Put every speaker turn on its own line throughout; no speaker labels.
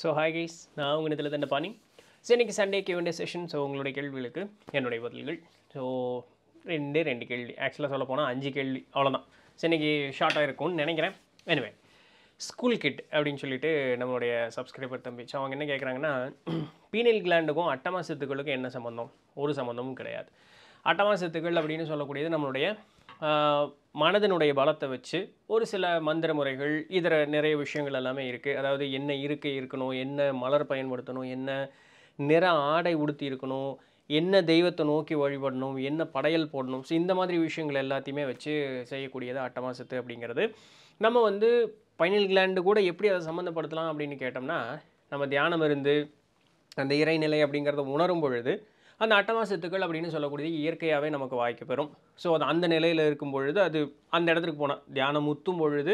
so hi guys நான் உங்கள் இதில் தண்டை பாணி ஸோ இன்றைக்கி சண்டே கேவண்டே செஷன் ஸோ உங்களுடைய கேள்விகளுக்கு என்னுடைய பதில்கள் ஸோ ரெண்டு ரெண்டு கேள்வி ஆக்சுவலாக சொல்ல போனால் அஞ்சு கேள்வி அவ்வளோதான் ஸோ இன்றைக்கி ஷார்ட்டாக இருக்கும்னு நினைக்கிறேன் எனவே ஸ்கூல் கிட் அப்படின்னு சொல்லிட்டு நம்மளுடைய சப்ஸ்கிரைபர் தம்பி ஸோ அவங்க என்ன கேட்குறாங்கன்னா பீனல் கிளாண்டுக்கும் அட்டமாசத்துக்களுக்கும் என்ன சம்மந்தம் ஒரு சம்மந்தமும் கிடையாது அட்டமாசத்துக்கள் அப்படின்னு சொல்லக்கூடியது நம்மளுடைய மனதனுடைய பலத்தை வச்சு ஒரு சில மந்திர முறைகள் இதர நிறைய விஷயங்கள் எல்லாமே இருக்குது அதாவது என்ன இருக்கை இருக்கணும் என்ன மலர் பயன்படுத்தணும் என்ன நிற ஆடை உடுத்தி இருக்கணும் என்ன தெய்வத்தை நோக்கி வழிபடணும் என்ன படையல் போடணும் ஸோ இந்த மாதிரி விஷயங்கள் எல்லாத்தையுமே வச்சு செய்யக்கூடியது அட்டமாசத்து அப்படிங்கிறது நம்ம வந்து பைனல் கிளாண்டு கூட எப்படி அதை சம்மந்தப்படுத்தலாம் அப்படின்னு கேட்டோம்னா நம்ம தியானம் இருந்து அந்த இறைநிலை அப்படிங்கிறத உணரும் பொழுது அந்த அட்டமா சத்துக்கள் அப்படின்னு சொல்லக்கூடியது இயற்கையாகவே நமக்கு வாய்க்கு பெறும் ஸோ அது அந்த நிலையில் இருக்கும் பொழுது அது அந்த இடத்துக்கு போனால் தியானம் முத்தும் பொழுது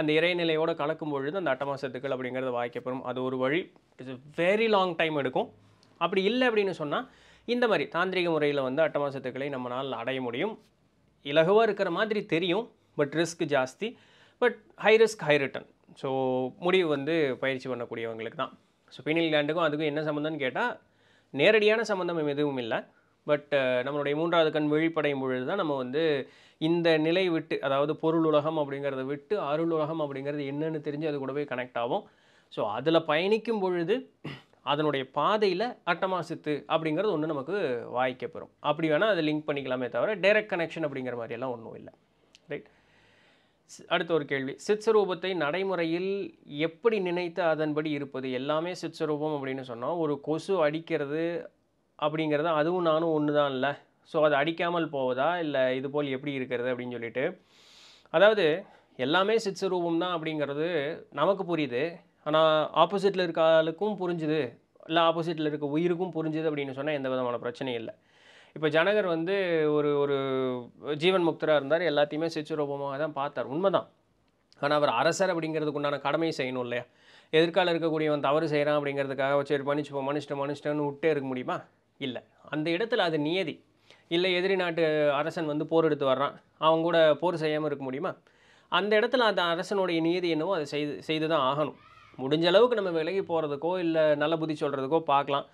அந்த இறைநிலையோடு கலக்கும் பொழுது அந்த அட்டமா சத்துக்கள் அப்படிங்கிறது வாய்க்க பெறும் அது ஒரு வழி இட்ஸ் வெரி லாங் டைம் எடுக்கும் அப்படி இல்லை அப்படின்னு சொன்னால் இந்த மாதிரி தாந்திரிக முறையில் வந்து அட்டமா சத்துக்களை நம்மளால் அடைய முடியும் இலகுவாக இருக்கிற மாதிரி தெரியும் பட் ரிஸ்க் ஜாஸ்தி but high risk high return so முடிவு வந்து பயிற்சி பண்ணக்கூடியவங்களுக்கு தான் ஸோ பீனில் கிளாண்டுக்கும் அதுக்கும் என்ன சம்மந்தம்னு கேட்டால் நேரடியான சம்மந்தம் எதுவும் இல்லை பட் uh, நம்மளுடைய மூன்றாவது கண் விழிப்படையும் பொழுது தான் நம்ம வந்து இந்த நிலை விட்டு அதாவது பொருள் உலகம் அப்படிங்கிறத விட்டு அருள் உலகம் அப்படிங்கிறது என்னென்னு தெரிஞ்சு அது கூடவே கனெக்ட் ஆகும் ஸோ அதில் பயணிக்கும் பொழுது அதனுடைய பாதையில் அட்டமா சித்து அப்படிங்கிறது ஒன்று நமக்கு வாய்க்கப்பெறும் அப்படி வேணால் அதை லிங்க் பண்ணிக்கலாமே தவிர டைரக்ட் கனெக்ஷன் அப்படிங்கிற மாதிரியெல்லாம் ஒன்றும் இல்லை ரைட் அடுத்த ஒரு கேள்வி சித்ஸ்வரூபத்தை நடைமுறையில் எப்படி நினைத்து அதன்படி இருப்பது எல்லாமே சித்ஸ்வரூபம் அப்படின்னு சொன்னால் ஒரு கொசு அடிக்கிறது அப்படிங்கிறது அதுவும் நானும் ஒன்று தான் இல்லை ஸோ அது அடிக்காமல் போவதா இல்லை இது போல் எப்படி இருக்கிறது அப்படின்னு சொல்லிட்டு அதாவது எல்லாமே சித்ஸ்வரூபம் தான் அப்படிங்கிறது நமக்கு புரியுது ஆனால் ஆப்போசிட்டில் இருக்க ஆளுக்கும் புரிஞ்சுது இல்லை ஆப்போசிட்டில் இருக்க உயிருக்கும் புரிஞ்சுது அப்படின்னு சொன்னால் எந்த விதமான பிரச்சனையும் இல்லை இப்போ ஜனகர் வந்து ஒரு ஒரு ஜீவன் முக்தராக இருந்தார் எல்லாத்தையுமே சிச்சுரூபமாக தான் பார்த்தார் உண்மைதான் ஆனால் அவர் அரசர் அப்படிங்கிறதுக்கு உண்டான கடமையை செய்யணும் இல்லையா எதிர்காலம் இருக்கக்கூடியவன் தவறு செய்கிறான் அப்படிங்கிறதுக்காக சரி மன்னிச்சுப்போம் மனுஷன் மன்னிச்சிட்டோன்னு விட்டே இருக்க முடியுமா இல்லை அந்த இடத்துல அது நியதி இல்லை எதிரி நாட்டு அரசன் வந்து போர் எடுத்து வர்றான் அவங்க கூட போர் செய்யாமல் இருக்க முடியுமா அந்த இடத்துல அந்த அரசனுடைய நியதி என்னவோ அதை செய்து செய்து தான் ஆகணும் முடிஞ்ச அளவுக்கு நம்ம விலகி போகிறதுக்கோ இல்லை நல்ல புத்தி சொல்கிறதுக்கோ பார்க்கலாம்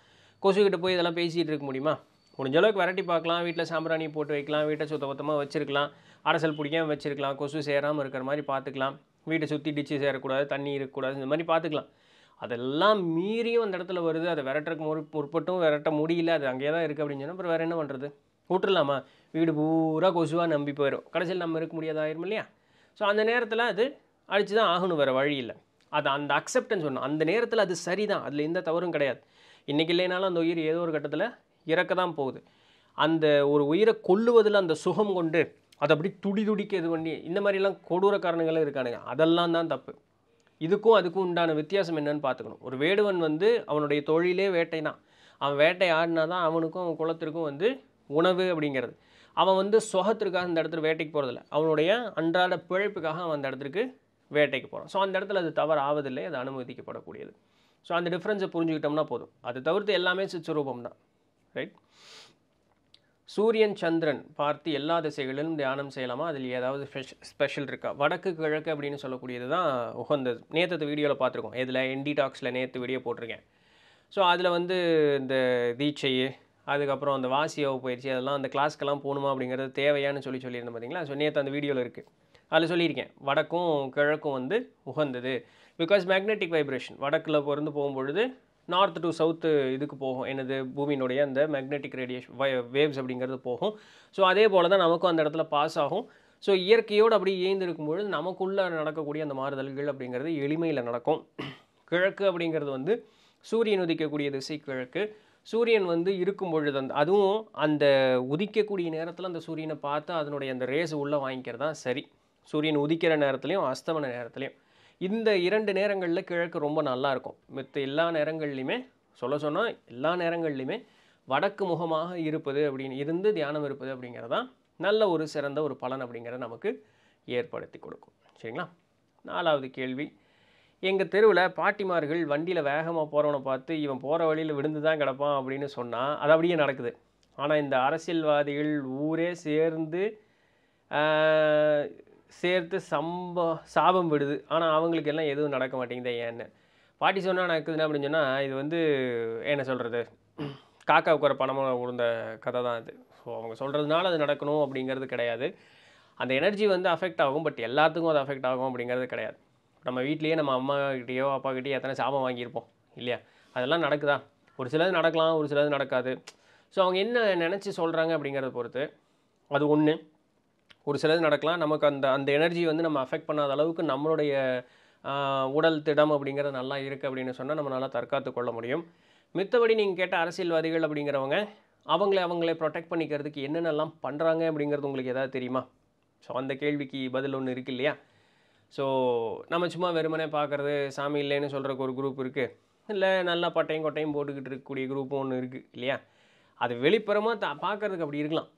கொசுக்கிட்ட போய் இதெல்லாம் பேசிகிட்டு இருக்க முடியுமா முடிஞ்ச அளவுக்கு விரட்டி பார்க்கலாம் வீட்டில் சாம்பிராணி போட்டு வைக்கலாம் வீட்டை சுத்த பத்தமாக வச்சுருக்கலாம் அரசல் பிடிக்காமல் வச்சுருக்கலாம் கொசு சேராமல் இருக்கிற மாதிரி பார்த்துக்கலாம் வீட்டை சுற்றி டிச்சு சேரக்கூடாது தண்ணி இருக்கக்கூடாது இந்த மாதிரி பார்த்துக்கலாம் அதெல்லாம் மீறியும் அந்த இடத்துல வருது அதை விரட்டுறக்கு முற் முற்பட்டும் விரட்ட முடியல அது அங்கேயே தான் இருக்குது அப்படின்னு சொன்னால் அப்புறம் வேறு என்ன பண்ணுறது விட்டுலாமா வீடு பூரா கொசுவாக நம்பி போயிடும் கடைசியில் நம்ம இருக்க முடியாதாயிரும் இல்லையா ஸோ அந்த நேரத்தில் அது அழிச்சு தான் ஆகணும் வேறு வழி இல்லை அது அந்த அக்செப்டன்ஸ் ஒன்று அந்த நேரத்தில் அது சரி தான் அதில் எந்த தவறும் கிடையாது இன்றைக்கி இல்லைனாலும் அந்த உயிர் ஏதோ ஒரு கட்டத்தில் இறக்க தான் போகுது அந்த ஒரு உயிரை கொல்லுவதில் அந்த சுகம் கொண்டு அதை அப்படி துடி துடிக்க இது பண்ணி இந்த மாதிரிலாம் கொடூர காரணங்களும் இருக்கானுங்க அதெல்லாம் தான் தப்பு இதுக்கும் அதுக்கும் உண்டான வித்தியாசம் என்னன்னு பார்த்துக்கணும் ஒரு வேடுவன் வந்து அவனுடைய தொழிலே வேட்டை தான் அவன் வேட்டை ஆடினா தான் அவனுக்கும் அவன் குளத்திற்கும் வந்து உணவு அப்படிங்கிறது அவன் வந்து சுகத்திற்காக இந்த இடத்துல வேட்டைக்கு போகிறதில்ல அவனுடைய அன்றாட பிழைப்புக்காக அவன் அந்த இடத்துக்கு வேட்டைக்கு போகிறான் ஸோ அந்த இடத்துல அது தவறு ஆவதில்லை அது அனுமதிக்கப்படக்கூடியது ஸோ அந்த டிஃப்ரென்ஸை புரிஞ்சுக்கிட்டோம்னா போதும் அது தவிர்த்து எல்லாமே சிச்சுரூபம் தான் ரைட் சூரியன் சந்திரன் பார்த்து எல்லா திசைகளிலும் தியானம் செய்யலாமா அதில் ஏதாவது ஸ்பெஷல் இருக்கா வடக்கு கிழக்கு அப்படின்னு சொல்லக்கூடியது தான் உகந்தது நேற்று வீடியோவில் பார்த்துருக்கோம் இதில் என்டி டாக்ஸில் நேற்று வீடியோ போட்டிருக்கேன் ஸோ அதில் வந்து இந்த தீட்சை அதுக்கப்புறம் அந்த வாசியோ பயிற்சி அதெல்லாம் அந்த கிளாஸ்க்கெல்லாம் போகணுமா அப்படிங்கிறது தேவையானு சொல்லி சொல்லியிருந்தேன் பார்த்தீங்களா ஸோ நேற்று அந்த வீடியோவில் இருக்குது அதில் சொல்லியிருக்கேன் வடக்கும் கிழக்கும் வந்து உகந்தது பிகாஸ் மேக்னெட்டிக் வைப்ரேஷன் வடக்கில் பிறந்து போகும்பொழுது நார்த் டு சவுத்து இதுக்கு போகும் எனது பூமியினுடைய அந்த மேக்னெட்டிக் ரேடியேஷன் வேவ்ஸ் அப்படிங்கிறது போகும் ஸோ அதே போல் தான் நமக்கும் அந்த இடத்துல பாஸ் ஆகும் ஸோ இயற்கையோடு அப்படி இயந்திருக்கும்பொழுது நமக்குள்ளே நடக்கக்கூடிய அந்த மாறுதல்கள் அப்படிங்கிறது எளிமையில் நடக்கும் கிழக்கு அப்படிங்கிறது வந்து சூரியன் உதிக்கக்கூடிய திசை கிழக்கு சூரியன் வந்து இருக்கும் பொழுது அந்த அதுவும் அந்த உதிக்கக்கூடிய நேரத்தில் அந்த சூரியனை பார்த்து அதனுடைய அந்த ரேஸ் உள்ளே வாங்கிக்கிறது தான் சரி சூரியன் உதிக்கிற நேரத்துலையும் அஸ்தமன நேரத்துலையும் இந்த இரண்டு நேரங்களில் கிழக்கு ரொம்ப நல்லாயிருக்கும் இருக்கும் மித்த எல்லா நேரங்கள்லையுமே சொல்ல சொன்னால் எல்லா நேரங்கள்லையுமே வடக்கு முகமாக இருப்பது அப்படின்னு இருந்து தியானம் இருப்பது அப்படிங்கிறது தான் நல்ல ஒரு சிறந்த ஒரு பலன் அப்படிங்கிறத நமக்கு ஏற்படுத்தி கொடுக்கும் சரிங்களா நாலாவது கேள்வி எங்கள் தெருவில் பாட்டிமார்கள் வண்டியில் வேகமாக போகிறவனை பார்த்து இவன் போகிற வழியில் விழுந்து தான் கிடப்பான் அப்படின்னு சொன்னால் அது அப்படியே நடக்குது ஆனால் இந்த அரசியல்வாதிகள் ஊரே சேர்ந்து சேர்த்து சம்ப சாபம் விடுது ஆனால் அவங்களுக்கு எல்லாம் எதுவும் நடக்க மாட்டேங்குது ஏன்னு பாட்டி சொன்னால் என்ன அப்படின்னு சொன்னால் இது வந்து என்ன சொல்கிறது காக்கா உட்கார பணமாக உழுந்த கதை தான் அது ஸோ அவங்க சொல்கிறதுனால அது நடக்கணும் அப்படிங்கிறது கிடையாது அந்த எனர்ஜி வந்து அஃபெக்ட் ஆகும் பட் எல்லாத்துக்கும் அது அஃபெக்ட் ஆகும் அப்படிங்கிறது கிடையாது நம்ம வீட்லேயே நம்ம அம்மாக்கிட்டேயோ அப்பாக்கிட்டேயோ எத்தனை சாபம் வாங்கியிருப்போம் இல்லையா அதெல்லாம் நடக்குதா ஒரு சிலது நடக்கலாம் ஒரு சிலது நடக்காது ஸோ அவங்க என்ன நினச்சி சொல்கிறாங்க அப்படிங்கிறத பொறுத்து அது ஒன்று ஒரு சிலது நடக்கலாம் நமக்கு அந்த அந்த எனர்ஜி வந்து நம்ம அஃபெக்ட் பண்ணாத அளவுக்கு நம்மளுடைய உடல் திடம் அப்படிங்கிறது நல்லா இருக்குது அப்படின்னு சொன்னால் நம்ம நல்லா தற்காத்து கொள்ள முடியும் மித்தபடி நீங்கள் கேட்ட அரசியல்வாதிகள் அப்படிங்கிறவங்க அவங்களை அவங்களே ப்ரொடெக்ட் பண்ணிக்கிறதுக்கு என்னென்னலாம் பண்ணுறாங்க அப்படிங்கிறது உங்களுக்கு எதாவது தெரியுமா ஸோ அந்த கேள்விக்கு பதில் ஒன்று இருக்கு இல்லையா ஸோ நம்ம சும்மா வெறுமனே பார்க்குறது சாமி இல்லைன்னு சொல்கிறக்கு ஒரு குரூப் இருக்குது இல்லை நல்லா பட்டையும் கொட்டையும் போட்டுக்கிட்டு இருக்கக்கூடிய குரூப்பும் ஒன்று இருக்குது இல்லையா அது வெளிப்புறமாக த பார்க்குறதுக்கு அப்படி இருக்கலாம்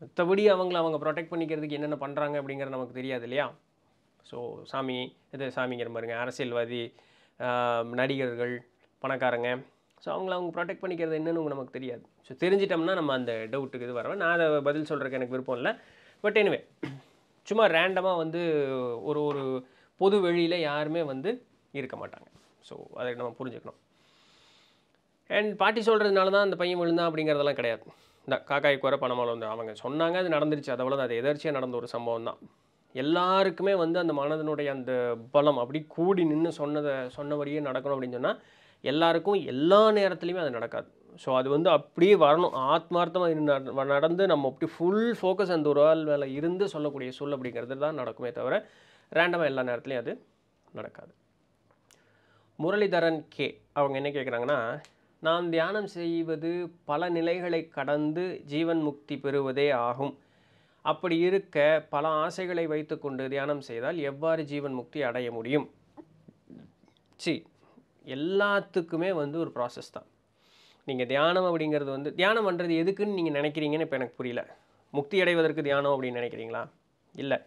மற்றபடி அவங்கள அவங்க ப்ரொடெக்ட் பண்ணிக்கிறதுக்கு என்னென்ன பண்ணுறாங்க அப்படிங்கிறது நமக்கு தெரியாது இல்லையா ஸோ சாமி இது சாமிங்கிற மாதிரிங்க அரசியல்வாதி நடிகர்கள் பணக்காரங்க ஸோ அவங்கள அவங்க ப்ரொடெக்ட் பண்ணிக்கிறது என்னென்னு நமக்கு தெரியாது ஸோ தெரிஞ்சிட்டோம்னா நம்ம அந்த டவுட்டுக்கு இது வரவேன் நான் அதை பதில் சொல்கிறதுக்கு எனக்கு விருப்பம் இல்லை பட் எனிவே சும்மா ரேண்டமாக வந்து ஒரு ஒரு பொது வெளியில் யாருமே வந்து இருக்க மாட்டாங்க ஸோ அதை நம்ம புரிஞ்சுக்கணும் அண்ட் பாட்டி சொல்கிறதுனால தான் அந்த பையன் விழுந்தான் அப்படிங்கிறதெல்லாம் கிடையாது இந்த காக்காய்க்கு வர பணமால வந்து அவங்க சொன்னாங்க அது நடந்துருச்சு அதை தான் அது எதர்ச்சியாக நடந்த ஒரு சம்பவம் தான் எல்லாருக்குமே வந்து அந்த மனதனுடைய அந்த பலம் அப்படி கூடி நின்று சொன்னதை சொன்னபடியே நடக்கணும் அப்படின்னு சொன்னால் எல்லாருக்கும் எல்லா நேரத்துலையுமே அது நடக்காது ஸோ அது வந்து அப்படியே வரணும் ஆத்மார்த்தமாக நடந்து நம்ம அப்படி ஃபுல் ஃபோக்கஸ் அந்த ஒரு ஆள் மேலே இருந்து சொல்லக்கூடிய சொல் அப்படிங்கிறது தான் நடக்குமே தவிர ரேண்டமாக எல்லா நேரத்துலையும் அது நடக்காது முரளிதரன் கே அவங்க என்ன கேட்குறாங்கன்னா நாம் தியானம் செய்வது பல நிலைகளை கடந்து ஜீவன் முக்தி பெறுவதே ஆகும் அப்படி இருக்க பல ஆசைகளை வைத்துக்கொண்டு தியானம் செய்தால் எவ்வாறு ஜீவன் முக்தி அடைய முடியும் சி எல்லாத்துக்குமே வந்து ஒரு ப்ராசஸ் தான் நீங்கள் தியானம் அப்படிங்கிறது வந்து தியானம் பண்ணுறது எதுக்குன்னு நீங்கள் நினைக்கிறீங்கன்னு இப்போ எனக்கு புரியல முக்தி அடைவதற்கு தியானம் அப்படின்னு நினைக்கிறீங்களா இல்லை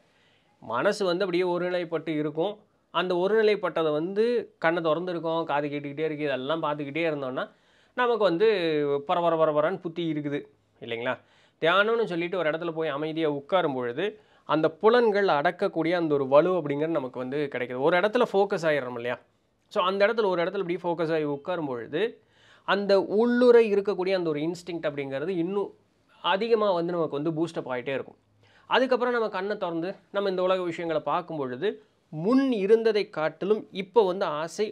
மனசு வந்து அப்படியே ஒருநிலைப்பட்டு இருக்கும் அந்த ஒருநிலைப்பட்டதை வந்து கண்ணை திறந்துருக்கோம் காது கேட்டுக்கிட்டே இருக்குது இதெல்லாம் பார்த்துக்கிட்டே இருந்தோன்னா நமக்கு வந்து பரபர பரபரன்னு புத்தி இருக்குது இல்லைங்களா தியானம்னு சொல்லிட்டு ஒரு இடத்துல போய் அமைதியாக உட்காரும் பொழுது அந்த புலன்கள் அடக்கக்கூடிய அந்த ஒரு வலு அப்படிங்கிறது நமக்கு வந்து கிடைக்கிது ஒரு இடத்துல ஃபோக்கஸ் ஆகிடறோம் இல்லையா ஸோ அந்த இடத்துல ஒரு இடத்துல இப்படி ஃபோக்கஸ் ஆகி உட்காரும் பொழுது அந்த உள்ளுரை இருக்கக்கூடிய அந்த ஒரு இன்ஸ்டிங் அப்படிங்கிறது இன்னும் அதிகமாக வந்து நமக்கு வந்து பூஸ்டப் ஆகிட்டே இருக்கும் அதுக்கப்புறம் நம்ம கண்ணை திறந்து நம்ம இந்த உலக விஷயங்களை பார்க்கும் பொழுது முன் இருந்ததை காட்டிலும் இப்போ வந்து ஆசை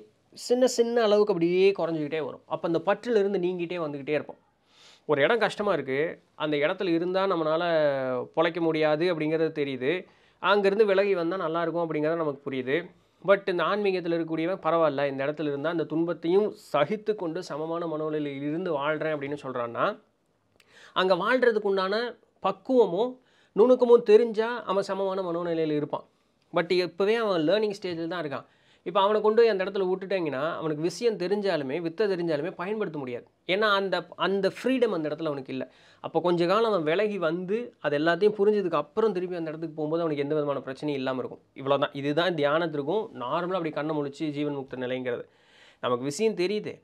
சின்ன சின்ன அளவுக்கு அப்படியே குறைஞ்சிக்கிட்டே வரும் அப்போ அந்த பற்றிலிருந்து நீங்கிட்டே வந்துக்கிட்டே இருப்போம் ஒரு இடம் கஷ்டமாக இருக்குது அந்த இடத்துல இருந்தால் நம்மளால் பிழைக்க முடியாது அப்படிங்கிறது தெரியுது அங்கேருந்து விலகி வந்தால் நல்லாயிருக்கும் அப்படிங்கிறது நமக்கு புரியுது பட் இந்த ஆன்மீகத்தில் இருக்கக்கூடியவன் பரவாயில்ல இந்த இடத்துல இருந்தால் அந்த துன்பத்தையும் சகித்து கொண்டு சமமான மனநிலையில் இருந்து வாழ்கிறேன் அப்படின்னு சொல்கிறான்னா அங்கே வாழ்கிறதுக்கு உண்டான பக்குவமும் நுணுக்கமும் தெரிஞ்சால் அவன் சமமான மனநிலையில் இருப்பான் பட் இப்போவே அவன் லேர்னிங் ஸ்டேஜில் தான் இருக்கான் இப்போ அவனை கொண்டு போய் அந்த இடத்துல விட்டுட்டாங்கன்னா அவனுக்கு விஷயம் தெரிஞ்சாலுமே வித்தை தெரிஞ்சாலுமே பயன்படுத்த முடியாது ஏன்னா அந்த அந்த ஃப்ரீடம் அந்த இடத்துல அவனுக்கு இல்லை அப்போ கொஞ்ச காலம் அவன் விலகி வந்து அது எல்லாத்தையும் புரிஞ்சதுக்கு அப்புறம் திருப்பி அந்த இடத்துக்கு போகும்போது அவனுக்கு எந்த விதமான பிரச்சனையும் இல்லாமல் இருக்கும் இவ்வளோ தான் இதுதான் தியானத்திற்கும் நார்மலாக அப்படி கண்ணை முழிச்சு ஜீவன் முக்த நிலைங்கிறது நமக்கு விஷயம் தெரியுது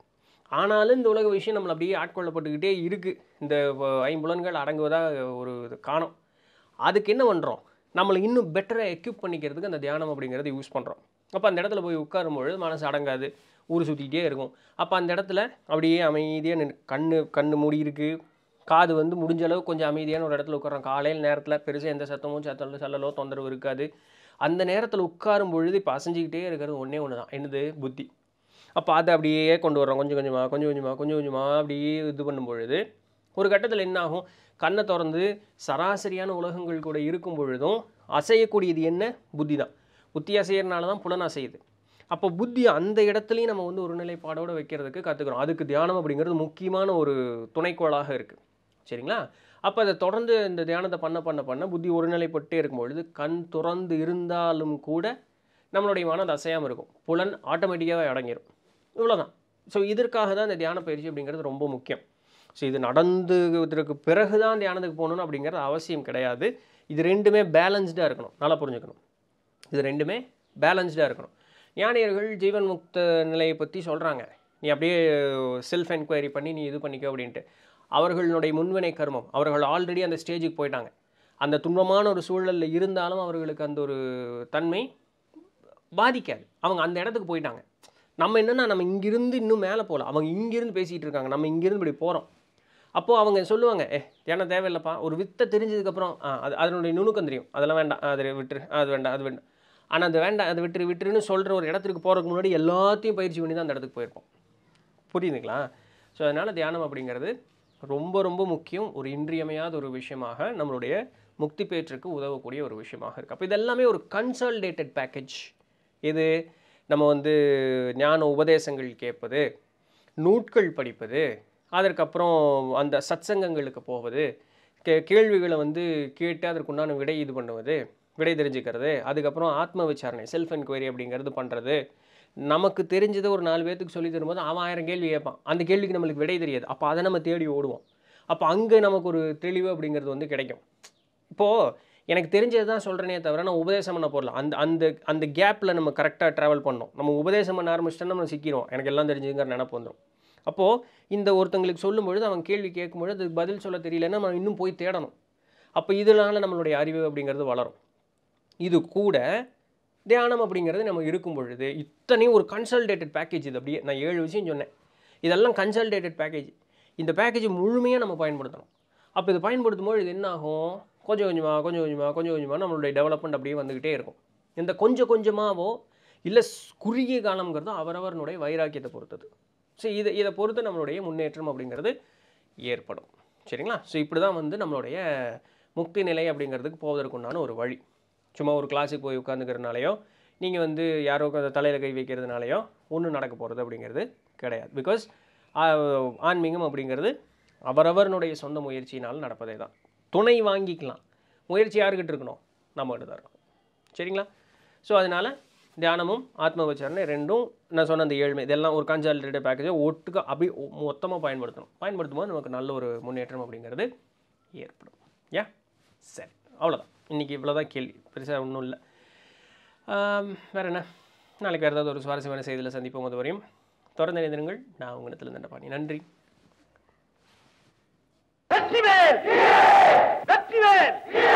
ஆனாலும் இந்த உலக விஷயம் நம்மளை அப்படியே ஆட்கொள்ளப்பட்டுக்கிட்டே இருக்குது இந்த ஐம்புலன்கள் அடங்குவதாக ஒரு காணும் அதுக்கு என்ன பண்ணுறோம் நம்மளை இன்னும் பெட்டராக எக்யூப் பண்ணிக்கிறதுக்கு அந்த தியானம் அப்படிங்கிறத யூஸ் பண்ணுறோம் அப்போ அந்த இடத்துல போய் உட்காரும்பொழுது மனசு அடங்காது ஊர் சுற்றிக்கிட்டே இருக்கும் அப்போ அந்த இடத்துல அப்படியே அமைதியாக நின்று கண்ணு கண்ணு மூடி இருக்குது காது வந்து முடிஞ்ச அளவுக்கு கொஞ்சம் அமைதியான ஒரு இடத்துல உட்காரோம் காலையில் நேரத்தில் பெருசாக எந்த சத்தமும் சத்தம் சல்லலோ தொந்தரவு இருக்காது அந்த நேரத்தில் உட்காரும் பொழுது இப்போ அசைஞ்சிக்கிட்டே இருக்கிறது ஒன்றே ஒன்று தான் என்னது புத்தி அப்போ அதை அப்படியே கொண்டு வரோம் கொஞ்சம் கொஞ்சமாக கொஞ்சம் கொஞ்சமாக கொஞ்சம் கொஞ்சமாக அப்படியே இது பண்ணும் பொழுது ஒரு கட்டத்தில் என்ன ஆகும் கண்ணை திறந்து சராசரியான உலகங்கள் கூட இருக்கும் பொழுதும் அசையக்கூடியது என்ன புத்தி தான் செய்கிறனால தான் புலனா செய்யுது அப்போ புத்தி அந்த இடத்துலையும் நம்ம வந்து ஒரு நிலைப்பாடோடு வைக்கிறதுக்கு கற்றுக்கிறோம் அதுக்கு தியானம் அப்படிங்கிறது முக்கியமான ஒரு துணைக்கோளாக இருக்குது சரிங்களா அப்போ அதை தொடர்ந்து இந்த தியானத்தை பண்ண பண்ண பண்ண புத்தி ஒருநிலைப்பட்டே இருக்கும்பொழுது கண் துறந்து இருந்தாலும் கூட நம்மளுடைய மனம் அசையாமல் இருக்கும் புலன் ஆட்டோமேட்டிக்காக அடங்கிடும் இவ்வளோதான் ஸோ இதற்காக தான் இந்த தியான பயிற்சி அப்படிங்கிறது ரொம்ப முக்கியம் ஸோ இது நடந்ததுக்கு பிறகு தான் தியானத்துக்கு போகணும் அப்படிங்கிறது அவசியம் கிடையாது இது ரெண்டுமே பேலன்ஸ்டாக இருக்கணும் நல்லா புரிஞ்சுக்கணும் இது ரெண்டுமே பேலன்ஸ்டாக இருக்கணும் ஞானியர்கள் ஜீவன் முக்த நிலையை பற்றி சொல்கிறாங்க நீ அப்படியே செல்ஃப் என்கொயரி பண்ணி நீ இது பண்ணிக்கோ அப்படின்ட்டு அவர்களுடைய முன்வினை கர்மம் அவர்கள் ஆல்ரெடி அந்த ஸ்டேஜுக்கு போயிட்டாங்க அந்த துன்பமான ஒரு சூழலில் இருந்தாலும் அவர்களுக்கு அந்த ஒரு தன்மை பாதிக்காது அவங்க அந்த இடத்துக்கு போயிட்டாங்க நம்ம என்னென்னா நம்ம இங்கேருந்து இன்னும் மேலே போகலாம் அவங்க இங்கேருந்து பேசிகிட்டு இருக்காங்க நம்ம இங்கேருந்து இப்படி போகிறோம் அப்போது அவங்க சொல்லுவாங்க ஏ ஏன்னா தேவையில்லப்பா ஒரு வித்தை தெரிஞ்சதுக்கப்புறம் அது அதனுடைய நுணுக்கம் தெரியும் அதெல்லாம் வேண்டாம் அது விட்டுரு அது வேண்டாம் அது வேண்டாம் ஆனால் அது வேண்டாம் அதை விட்டு விட்டுருன்னு சொல்கிற ஒரு இடத்துக்கு போகிறதுக்கு முன்னாடி எல்லாத்தையும் பயிற்சி பண்ணி தான் அந்த இடத்துக்கு போயிருப்போம் புரியுதுங்களா ஸோ அதனால் தியானம் அப்படிங்கிறது ரொம்ப ரொம்ப முக்கியம் ஒரு இன்றியமையாத ஒரு விஷயமாக நம்மளுடைய முக்தி பேற்றுக்கு உதவக்கூடிய ஒரு விஷயமாக இருக்குது அப்போ இதெல்லாமே ஒரு கன்சல்டேட்டட் பேக்கேஜ் இது நம்ம வந்து ஞான உபதேசங்கள் கேட்பது நூட்கள் படிப்பது அதற்கப்புறம் அந்த சத்சங்கங்களுக்கு போவது கே கேள்விகளை வந்து கேட்டு அதற்குண்டான விடை இது பண்ணுவது விடை தெரிஞ்சுக்கிறது அதுக்கப்புறம் ஆத்ம விசாரணை செல்ஃப் என்கொயரி அப்படிங்கிறது பண்ணுறது நமக்கு தெரிஞ்சதை ஒரு நாலு பேர்த்துக்கு சொல்லி தரும்போது அவன் ஆயிரம் கேள்வி கேட்பான் அந்த கேள்விக்கு நம்மளுக்கு விடை தெரியாது அப்போ அதை நம்ம தேடி ஓடுவோம் அப்போ அங்கே நமக்கு ஒரு தெளிவு அப்படிங்கிறது வந்து கிடைக்கும் இப்போது எனக்கு தெரிஞ்சது தான் சொல்கிறேனே தவிர நான் உபதேசம் பண்ண போடல அந்த அந்த அந்த கேப்பில் நம்ம கரெக்டாக ட்ராவல் பண்ணோம் நம்ம உபதேசம் பண்ண ஆரம்பிச்சிட்டோம்னா நம்ம சிக்கிறோம் எனக்கு எல்லாம் தெரிஞ்சுங்கிற நினப்பு வந்துடும் அப்போது இந்த ஒருத்தங்களுக்கு சொல்லும்பொழுது அவன் கேள்வி கேட்கும்பொழுது அதுக்கு பதில் சொல்ல தெரியலன்னா நம்ம இன்னும் போய் தேடணும் அப்போ இதனால் நம்மளுடைய அறிவு அப்படிங்கிறது வளரும் இது கூட தியானம் அப்படிங்கிறது நம்ம இருக்கும் பொழுது இத்தனையும் ஒரு கன்சல்டேட்டட் பேக்கேஜ் இது அப்படியே நான் ஏழு விஷயம் சொன்னேன் இதெல்லாம் கன்சல்டேட்டட் பேக்கேஜ் இந்த பேக்கேஜ் முழுமையாக நம்ம பயன்படுத்தணும் அப்போ இது பயன்படுத்தும் போது இது என்ன ஆகும் கொஞ்சம் கொஞ்சமாக கொஞ்சம் கொஞ்சமாக கொஞ்சம் கொஞ்சமாக நம்மளுடைய டெவலப்மெண்ட் அப்படியே வந்துக்கிட்டே இருக்கும் இந்த கொஞ்சம் கொஞ்சமாகவோ இல்லை குறுகிய காலம்ங்கிறதும் அவரவரனுடைய வைராக்கியத்தை பொறுத்தது ஸோ இதை இதை பொறுத்து நம்மளுடைய முன்னேற்றம் அப்படிங்கிறது ஏற்படும் சரிங்களா ஸோ இப்படி தான் வந்து நம்மளுடைய முக்தி நிலை அப்படிங்கிறதுக்கு போவதற்குண்டான ஒரு வழி சும்மா ஒரு கிளாஸுக்கு போய் உட்காந்துக்கிறதுனாலையும் நீங்கள் வந்து யாரோ தலையில் கை வைக்கிறதுனாலையோ ஒன்றும் நடக்க போகிறது அப்படிங்கிறது கிடையாது பிகாஸ் ஆன்மீகம் அப்படிங்கிறது அவரவருனுடைய சொந்த முயற்சியினால் நடப்பதே தான் துணை வாங்கிக்கலாம் முயற்சி யாருக்கிட்ட இருக்கணும் நம்மகிட்ட தான் இருக்கணும் சரிங்களா ஸோ அதனால் தியானமும் ஆத்மவச்சாரணை ரெண்டும் நான் சொன்ன அந்த ஏழ்மை இதெல்லாம் ஒரு காஞ்சால் ரிலேட்டட் பேக்கேஜை ஒட்டுக்க அப்படி மொத்தமாக பயன்படுத்தணும் பயன்படுத்தும் போது நமக்கு நல்ல ஒரு முன்னேற்றம் அப்படிங்கிறது ஏற்படும் ஏ சரி அவ்வளோதான் இன்றைக்கி இவ்வளோதான் கேள்வி பெருசாக ஒன்றும் இல்லை வேறு என்ன நாளைக்கு வேறு ஏதாவது ஒரு சுவாரஸ்யமான செய்தியில் சந்திப்போம் அது வரையும் தொடர்ந்து நினைந்திருங்கள் நான் உங்களிடத்தில் தண்டபாணி நன்றி வெற்றிவேல் வெற்றிவேல்